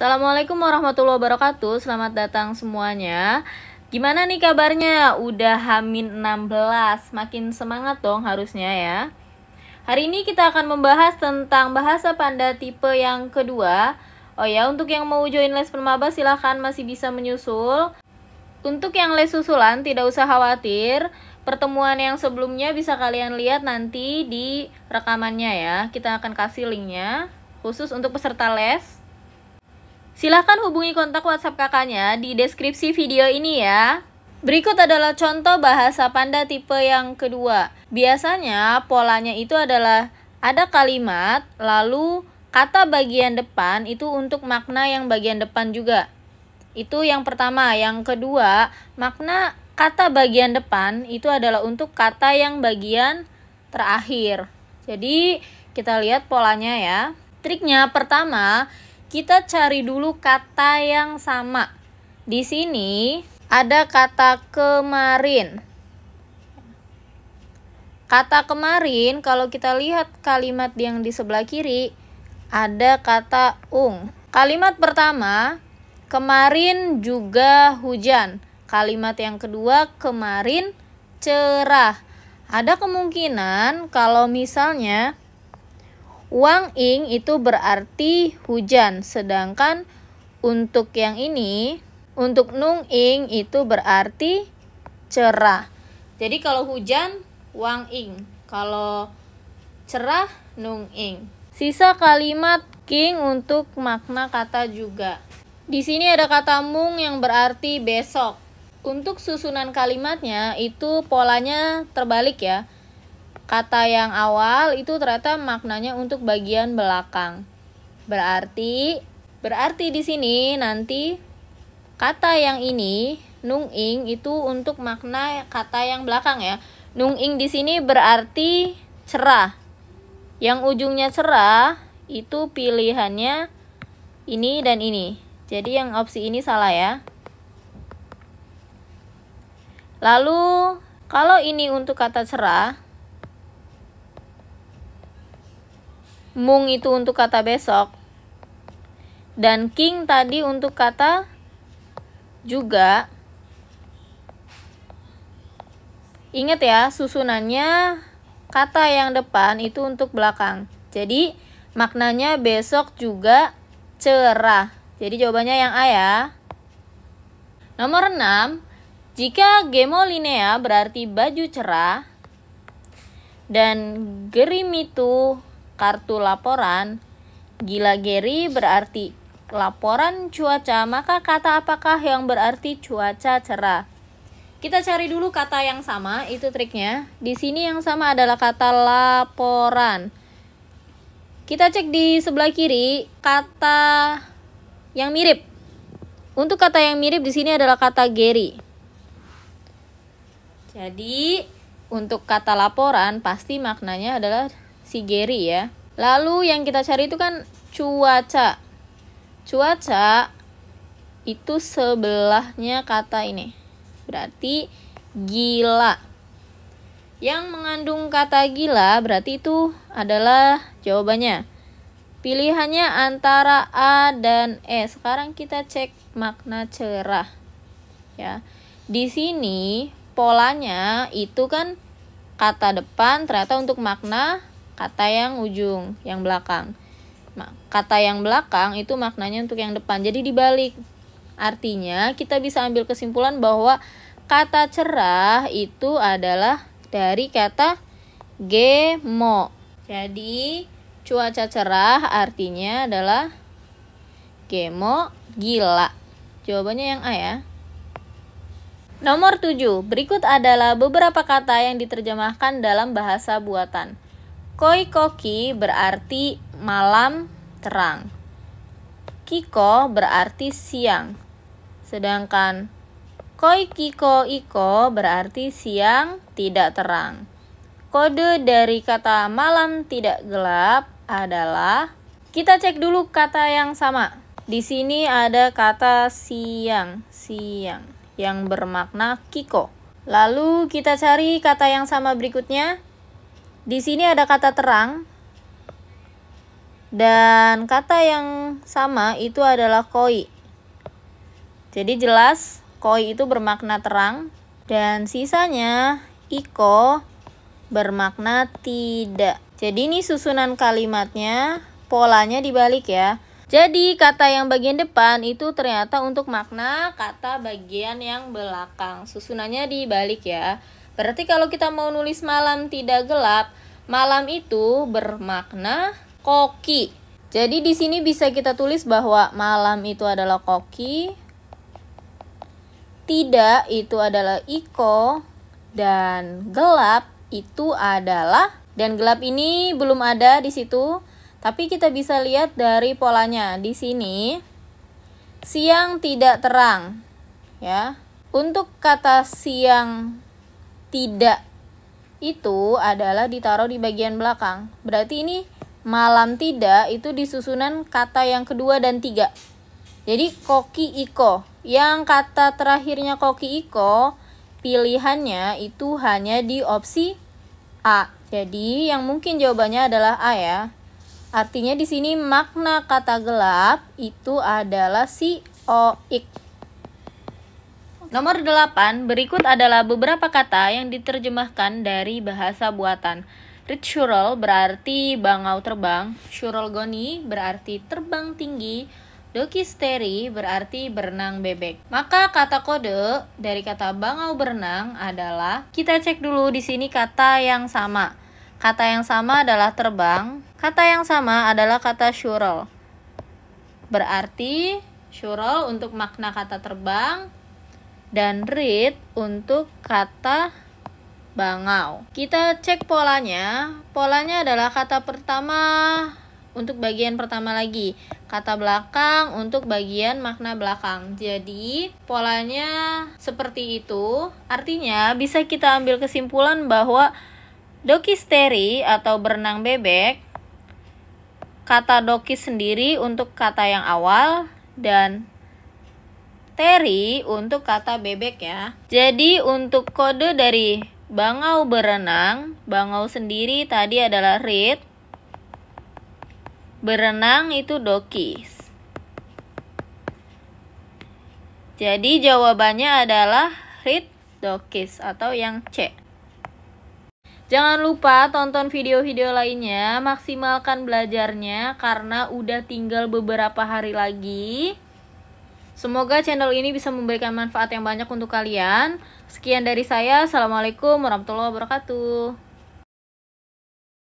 Assalamualaikum warahmatullahi wabarakatuh Selamat datang semuanya Gimana nih kabarnya? Udah Hamin 16 Makin semangat dong harusnya ya Hari ini kita akan membahas tentang bahasa panda tipe yang kedua Oh ya, untuk yang mau join les permaba silahkan masih bisa menyusul Untuk yang les susulan tidak usah khawatir Pertemuan yang sebelumnya bisa kalian lihat nanti di rekamannya ya Kita akan kasih linknya khusus untuk peserta les Silahkan hubungi kontak WhatsApp kakaknya di deskripsi video ini ya. Berikut adalah contoh bahasa panda tipe yang kedua. Biasanya polanya itu adalah ada kalimat, lalu kata bagian depan itu untuk makna yang bagian depan juga. Itu yang pertama. Yang kedua, makna kata bagian depan itu adalah untuk kata yang bagian terakhir. Jadi, kita lihat polanya ya. Triknya pertama, kita cari dulu kata yang sama. Di sini ada kata kemarin. Kata kemarin, kalau kita lihat kalimat yang di sebelah kiri, ada kata ung. Kalimat pertama, kemarin juga hujan. Kalimat yang kedua, kemarin cerah. Ada kemungkinan kalau misalnya Wang ing itu berarti hujan, sedangkan untuk yang ini, untuk nung ing itu berarti cerah. Jadi kalau hujan, wang ing. Kalau cerah, nung ing. Sisa kalimat king untuk makna kata juga. Di sini ada kata mung yang berarti besok. Untuk susunan kalimatnya itu polanya terbalik ya. Kata yang awal itu ternyata maknanya untuk bagian belakang. Berarti berarti di sini nanti kata yang ini nung ing itu untuk makna kata yang belakang ya. Nung ing di sini berarti cerah. Yang ujungnya cerah itu pilihannya ini dan ini. Jadi yang opsi ini salah ya. Lalu kalau ini untuk kata cerah mung itu untuk kata besok dan king tadi untuk kata juga ingat ya susunannya kata yang depan itu untuk belakang jadi maknanya besok juga cerah jadi jawabannya yang A ya nomor 6 jika gemolinea berarti baju cerah dan gerim itu kartu laporan. Gila Geri berarti laporan cuaca, maka kata apakah yang berarti cuaca cerah? Kita cari dulu kata yang sama, itu triknya. Di sini yang sama adalah kata laporan. Kita cek di sebelah kiri kata yang mirip. Untuk kata yang mirip di sini adalah kata Gary. Jadi, untuk kata laporan pasti maknanya adalah si Gary ya. Lalu yang kita cari itu kan cuaca. Cuaca itu sebelahnya kata ini. Berarti gila. Yang mengandung kata gila berarti itu adalah jawabannya. Pilihannya antara A dan E. Sekarang kita cek makna cerah. Ya. Di sini polanya itu kan kata depan ternyata untuk makna kata yang ujung, yang belakang. Kata yang belakang itu maknanya untuk yang depan. Jadi dibalik. Artinya kita bisa ambil kesimpulan bahwa kata cerah itu adalah dari kata gemo. Jadi cuaca cerah artinya adalah gemo gila. Jawabannya yang A ya. Nomor 7. Berikut adalah beberapa kata yang diterjemahkan dalam bahasa buatan. Koi koki berarti malam terang. Kiko berarti siang. Sedangkan koi kiko iko berarti siang tidak terang. Kode dari kata malam tidak gelap adalah kita cek dulu kata yang sama. Di sini ada kata siang, siang yang bermakna kiko. Lalu kita cari kata yang sama berikutnya di sini ada kata terang. Dan kata yang sama itu adalah koi. Jadi jelas koi itu bermakna terang. Dan sisanya iko bermakna tidak. Jadi ini susunan kalimatnya, polanya dibalik ya. Jadi kata yang bagian depan itu ternyata untuk makna kata bagian yang belakang. Susunannya dibalik ya. Berarti kalau kita mau nulis malam tidak gelap, malam itu bermakna koki. Jadi di sini bisa kita tulis bahwa malam itu adalah koki, tidak itu adalah iko, dan gelap itu adalah dan gelap ini belum ada di situ, tapi kita bisa lihat dari polanya di sini siang tidak terang ya. Untuk kata siang tidak itu adalah ditaruh di bagian belakang. Berarti ini malam tidak itu disusunan kata yang kedua dan tiga. Jadi koki iko. Yang kata terakhirnya koki iko, pilihannya itu hanya di opsi A. Jadi yang mungkin jawabannya adalah A ya. Artinya di sini makna kata gelap itu adalah si oik. Nomor 8, berikut adalah beberapa kata yang diterjemahkan dari bahasa buatan. Ritual berarti bangau terbang, shurolgoni berarti terbang tinggi, dokisteri berarti berenang bebek. Maka kata kode dari kata bangau berenang adalah kita cek dulu di sini kata yang sama. Kata yang sama adalah terbang, kata yang sama adalah kata shurol. Berarti shurol untuk makna kata terbang, dan read untuk kata bangau. Kita cek polanya. Polanya adalah kata pertama untuk bagian pertama lagi, kata belakang untuk bagian makna belakang. Jadi, polanya seperti itu. Artinya, bisa kita ambil kesimpulan bahwa dokisteri atau berenang bebek kata doki sendiri untuk kata yang awal dan bakteri untuk kata bebek ya. Jadi untuk kode dari bangau berenang, bangau sendiri tadi adalah read. Berenang itu dokis. Jadi jawabannya adalah read dokis atau yang C. Jangan lupa tonton video-video lainnya, maksimalkan belajarnya karena udah tinggal beberapa hari lagi. Semoga channel ini bisa memberikan manfaat yang banyak untuk kalian. Sekian dari saya. Assalamualaikum warahmatullahi wabarakatuh.